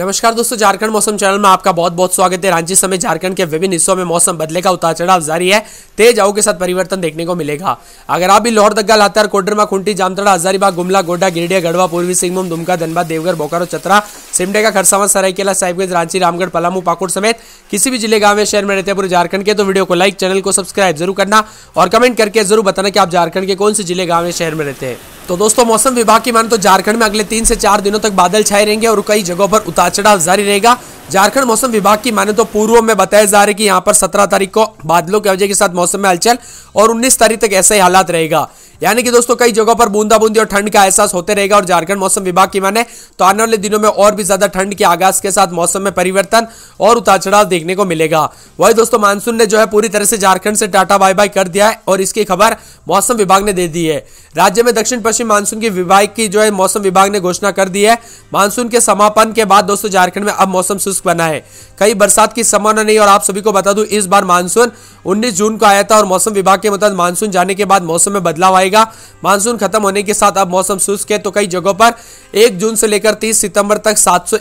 नमस्कार दोस्तों झारखंड मौसम चैनल में आपका बहुत बहुत स्वागत है रांची समेत झारखंड के विभिन्न हिस्सों में मौसम बदलेगा उतार चढ़ाव जारी है तेज आऊ के साथ परिवर्तन देखने को मिलेगा अगर आप भी लोहरदगा लातार कोडरमा खुंटी जामतड़ा हजारीबाग गुमला गोड्डा गिरडिया गढ़वा पूर्वी सिंहभूम दुमका धनबाद देवघर बोकारो चतरा सिमडेगा खरसावा सरायकेला साहिबगंज रांची रामगढ़ पलामू पाकुड़ समेत किसी भी जिले गांव में शहर में रहते पूरे झारखंड के तो वीडियो को लाइक चैनल को सब्सक्राइब जरूर करना और कमेंट करके जरूर बताना कि आप झारखंड के कौन से जिले गाँव में शहर में रहते हैं तो दोस्तों मौसम विभाग की माने तो झारखंड में अगले तीन से चार दिनों तक बादल छाए रहेंगे और कई जगहों पर उतार चढ़ाव जारी रहेगा झारखंड मौसम विभाग की माने तो पूर्व में बताया जा रहा है कि यहाँ पर सत्रह तारीख को बादलों की वजह के साथ मौसम में हलचल और उन्नीस तारीख तक ऐसा ही हालात रहेगा यानी कि दोस्तों कई जगहों पर बूंदा बूंदी और ठंड का एहसास होते रहेगा और झारखंड मौसम विभाग की माने तो आने वाले दिनों में और भी ज्यादा ठंड के आगाज के साथ मौसम में परिवर्तन और उतार चढ़ाव देखने को मिलेगा वही दोस्तों मानसून ने जो है पूरी तरह से झारखंड से टाटा बाय बाय कर दिया है और इसकी खबर मौसम विभाग ने दे दी है राज्य में दक्षिण पश्चिम मानसून की विभाग की जो है मौसम विभाग ने घोषणा कर दी है मानसून के समापन के बाद दोस्तों झारखंड में अब मौसम शुष्क रिस्क बना है कई बरसात की संभावना नहीं और आप सभी को बता दूं इस बार मानसून 19 जून को आया था और मौसम विभाग के मुताबिक मानसून जाने के बाद मौसम में बदलाव आएगा मानसून खत्म होने के साथ अब मौसम शुष्क है तो कई जगहों पर एक जून से लेकर तीस सितंबर तक सात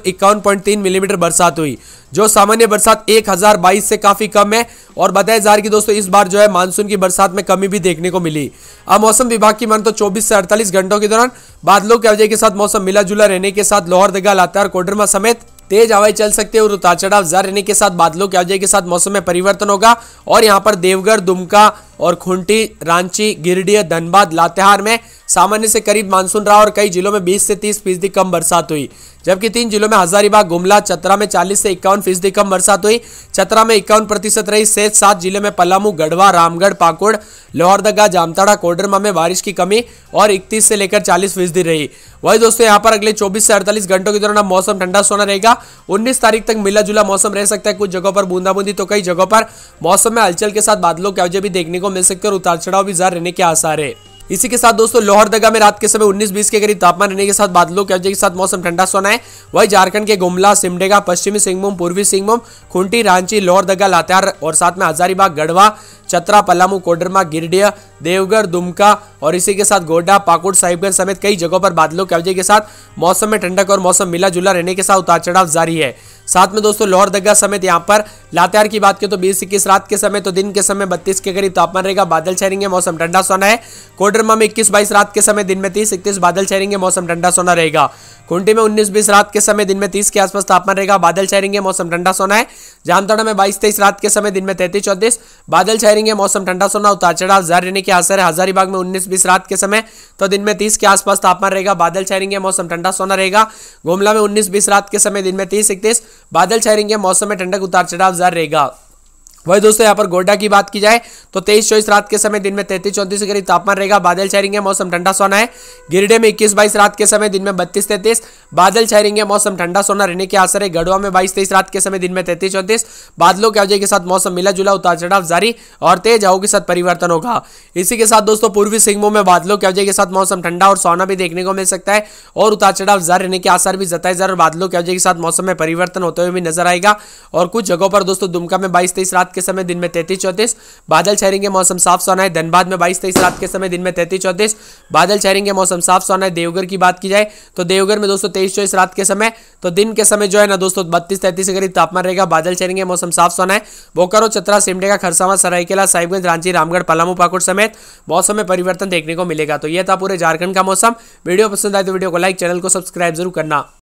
मिलीमीटर बरसात हुई जो सामान्य बरसात एक से काफी कम है और बताया जा रहा है कि दोस्तों इस बार जो है मानसून की बरसात में कमी भी देखने को मिली अब मौसम विभाग की मान तो चौबीस से अड़तालीस घंटों के दौरान बादलों के वजह के साथ मौसम मिला जुला रहने के साथ लाहौर दगा लातार कोडरमा समेत तेज हवाएं चल सकती है और उतार चढ़ाव जर रहने के साथ बादलों के आवजाई के साथ मौसम में परिवर्तन होगा और यहाँ पर देवघर दुमका और खुंटी रांची गिरिडीह धनबाद लातेहार में सामान्य से करीब मानसून रहा और कई जिलों में बीस से तीस फीसदी कम बरसात हुई जबकि तीन जिलों में हजारीबाग गुमला चतरा में चालीस से इक्यावन फीसदी कम बरसात हुई चतरा में इक्यावन प्रतिशत रही शेष सात जिले में पलामू गढ़वा रामगढ़ पाकुड़ लोहरदगा जामताड़ा कोडरमा में बारिश की कमी और इकतीस से लेकर चालीस फीसदी रही वही दोस्तों यहाँ पर अगले चौबीस से अड़तालीस घंटों के दौरान मौसम ठंडा सोना रहेगा उन्नीस तारीख तक मिला जुला मौसम रह सकता है कुछ जगहों पर बूंदाबूंदी तो कई जगहों पर मौसम में हलचल के साथ बादलों के अवजय भी देखने को मिल सकते और उतार चढ़ाव भी जार रहने के आसार है इसी के साथ दोस्तों लोहरदगा में रात के समय 19 बीस के करीब तापमान रहने के साथ बादलों के अवजय के साथ मौसम ठंडा सोना है वही झारखंड के गुमला सिमडेगा पश्चिमी सिंहभूम पूर्वी सिंहभूम खुंटी रांची लोहरदगा लातेहार और साथ में हजारीबाग गढ़वा चतरा पलामू कोडरमा गिरडिया देवघर दुमका और इसी के साथ गोड्डा पाकुड़ साहिबगंज समेत कई जगहों पर बादलों कब्जे के साथ मौसम में ठंडक और मौसम मिला जुला रहने के साथ उतार चढ़ाव जारी है साथ में दोस्तों लोहर दग्गा समेत यहाँ पर लातेहार की बात करें तो बीस इक्कीस रात के समय तो दिन के समय बत्तीस के करीब तापमान रहेगा बादल छहरेंगे मौसम ठंडा सोना है कोडरमा में इक्कीस बाईस रात के समय दिन में तीस इकतीस बादल छहरेंगे मौसम ठंडा सोना रहेगा खूंटी में उन्नीस बीस रात के समय दिन में तीस के आसपास तापमान रहेगा बादल छहरेंगे मौसम ठंडा सोना है जामताड़ा में बाईस तेईस रात के समय दिन में तैतीस चौतीस बादल छहरेंगे मौसम ठंडा सोना उतार चढ़ाव जारी रहने के आसर है हजारीबाग में उन्नीस बीस रात के समय तो दिन में तीस के आसपास तापमान रहेगा बादल छहरेंगे मौसम ठंडा सोना रहेगा गुमला में उन्नीस बीस रात के समय दिन में तीस इकतीस बादल छहरेंगे मौसम में ठंडक उतार चढ़ाव जारी रहेगा वही दोस्तों यहाँ पर गोड्डा की बात की जाए तो तेईस चौबीस रात के समय दिन में तैतीस चौंतीस के करीब तापमान रहेगा बादल छाएंगे मौसम ठंडा सोना है गिरडे में इक्कीस बाईस रात के समय दिन में बत्तीस तैतीस बादल छाएंगे मौसम ठंडा सोना रहने के आसर है गढ़वा में बाईस तेईस रात के समय दिन में तैतीस चौंतीस बादलों के अवजय के साथ मौसम मिला जुला उतार चढ़ाव जारी और तेज हवा के साथ परिवर्तन होगा इसी के साथ दोस्तों पूर्वी सिंहभूम में बादलों के अवजय के साथ मौसम ठंडा और सोना भी देखने को मिल सकता है और उतार चढ़ाव जारी रहने के आसार भी जताए जा रहे बादलों के अवजय के साथ मौसम में परिवर्तन होते हुए भी नजर आएगा और कुछ जगहों पर दोस्तों दुमका में बाईस तेईस रात रात के समय दिन में तैतीस चौंतीस बादल छहरेंगे मौसम साफ सोना है धनबाद में बाईस तेईस रात के समय दिन में तैतीस चौंतीस बादल छहरेंगे मौसम साफ सोना है देवघर की बात की जाए तो देवघर में दोस्तों तेईस चौबीस रात के समय तो दिन के समय जो है ना दोस्तों बत्तीस तैतीस के करीब तापमान रहेगा बादल छहरेंगे मौसम साफ सोना है बोकारो चतरा सिमडेगा खरसावा सरायकेला साहिबगंज रांची रामगढ़ पलामू पाकुड़ समेत मौसम में परिवर्तन देखने को मिलेगा तो यह था पूरे झारखंड का मौसम वीडियो पसंद आए तो वीडियो को लाइक चैनल को सब्सक्राइब जरूर करना